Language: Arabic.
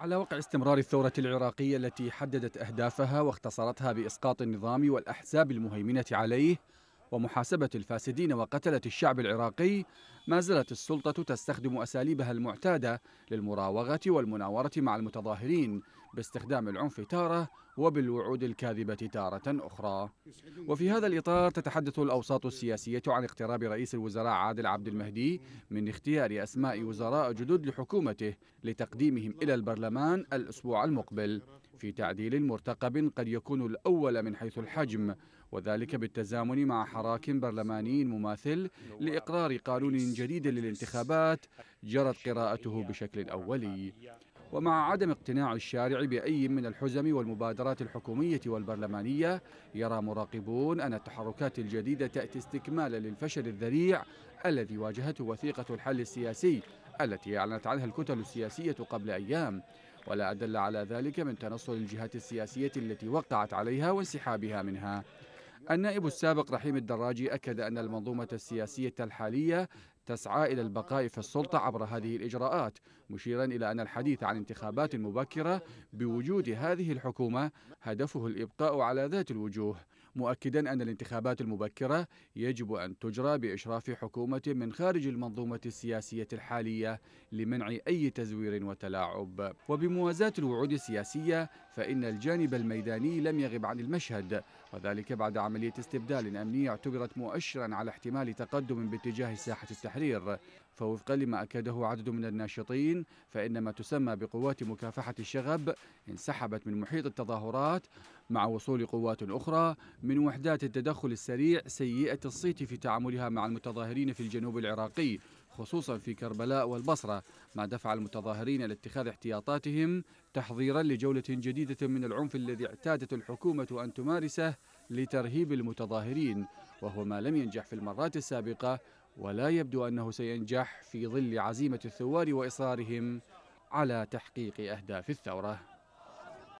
على وقع استمرار الثورة العراقية التي حددت أهدافها واختصرتها بإسقاط النظام والأحزاب المهيمنة عليه ومحاسبة الفاسدين وقتلة الشعب العراقي ما زالت السلطة تستخدم أساليبها المعتادة للمراوغة والمناورة مع المتظاهرين باستخدام العنف تارة وبالوعود الكاذبة تارة أخرى وفي هذا الإطار تتحدث الأوساط السياسية عن اقتراب رئيس الوزراء عادل عبد المهدي من اختيار أسماء وزراء جدد لحكومته لتقديمهم إلى البرلمان الأسبوع المقبل في تعديل مرتقب قد يكون الأول من حيث الحجم وذلك بالتزامن مع حراك برلماني مماثل لإقرار قانون جديد للانتخابات جرت قراءته بشكل أولي ومع عدم اقتناع الشارع بأي من الحزم والمبادرات الحكومية والبرلمانية يرى مراقبون أن التحركات الجديدة تأتي استكمالا للفشل الذريع الذي واجهته وثيقة الحل السياسي التي أعلنت عنها الكتل السياسية قبل أيام ولا أدل على ذلك من تنصل الجهات السياسية التي وقعت عليها وانسحابها منها النائب السابق رحيم الدراجي أكد أن المنظومة السياسية الحالية تسعى إلى البقاء في السلطة عبر هذه الإجراءات مشيرا إلى أن الحديث عن انتخابات مبكرة بوجود هذه الحكومة هدفه الإبقاء على ذات الوجوه مؤكدا أن الانتخابات المبكرة يجب أن تجرى بإشراف حكومة من خارج المنظومة السياسية الحالية لمنع أي تزوير وتلاعب وبموازاة الوعود السياسية فإن الجانب الميداني لم يغب عن المشهد وذلك بعد عملية استبدال أمني اعتبرت مؤشرا على احتمال تقدم باتجاه الساحة التحرير التحرير فوفقا لما أكده عدد من الناشطين فإن ما تسمى بقوات مكافحة الشغب انسحبت من محيط التظاهرات مع وصول قوات أخرى من وحدات التدخل السريع سيئة الصيت في تعاملها مع المتظاهرين في الجنوب العراقي خصوصا في كربلاء والبصرة ما دفع المتظاهرين لاتخاذ احتياطاتهم تحضيرا لجولة جديدة من العنف الذي اعتادت الحكومة أن تمارسه لترهيب المتظاهرين وهو ما لم ينجح في المرات السابقة ولا يبدو أنه سينجح في ظل عزيمة الثوار وإصرارهم على تحقيق أهداف الثورة